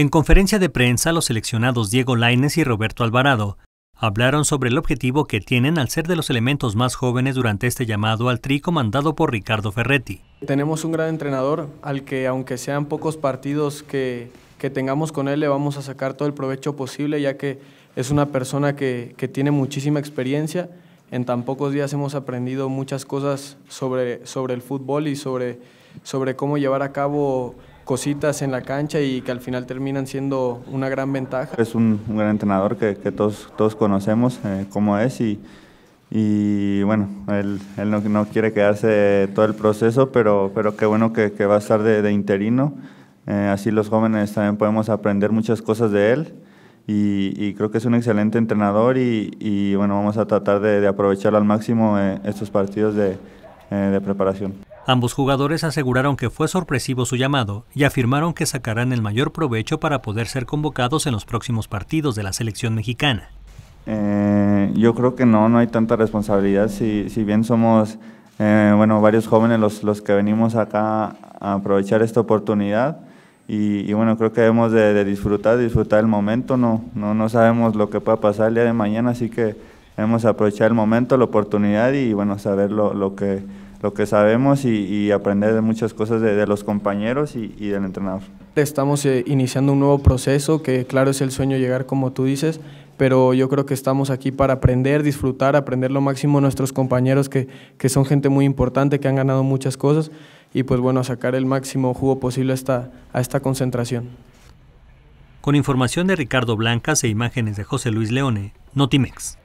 En conferencia de prensa, los seleccionados Diego Laines y Roberto Alvarado hablaron sobre el objetivo que tienen al ser de los elementos más jóvenes durante este llamado al trico mandado por Ricardo Ferretti. Tenemos un gran entrenador al que aunque sean pocos partidos que, tengamos con él le vamos a sacar todo el provecho posible ya que es una persona que, tiene muchísima experiencia en tan pocos días hemos aprendido muchas cosas sobre, sobre el fútbol y sobre, sobre cómo llevar a cabo cositas en la cancha y que al final terminan siendo una gran ventaja. Es un, gran entrenador que, todos, todos conocemos eh, cómo es y, y bueno, él, él no, no, quiere quedarse todo el proceso, pero, pero qué bueno que, que va a estar de, interino. Eh, así los jóvenes también podemos aprender muchas cosas de él. Y, creo que es un excelente entrenador y, y bueno, vamos a tratar de, aprovechar al máximo eh, estos partidos de, de preparación. Ambos jugadores aseguraron que fue sorpresivo su llamado y afirmaron que sacarán el mayor provecho para poder ser convocados en los próximos partidos de la selección mexicana. Eh, yo creo que no, no hay tanta responsabilidad. Si, si bien somos, eh, bueno, varios jóvenes los, los, que venimos acá a aprovechar esta oportunidad y, bueno, creo que debemos de, disfrutar, disfrutar el momento. No, no, no sabemos lo que pueda pasar el día de mañana, así que debemos aprovechar el momento, la oportunidad y bueno, saber lo, lo que lo que sabemos y, aprender de muchas cosas de, los compañeros y, del entrenador. Estamos eh, iniciando un nuevo proceso, que claro es el sueño llegar como tú dices, pero yo creo que estamos aquí para aprender, disfrutar, aprender lo máximo nuestros compañeros que, son gente muy importante, que han ganado muchas cosas y pues bueno, sacar el máximo jugo posible a esta concentración. Con información de Ricardo Blancas e imágenes de José Luis Leone, Notimex.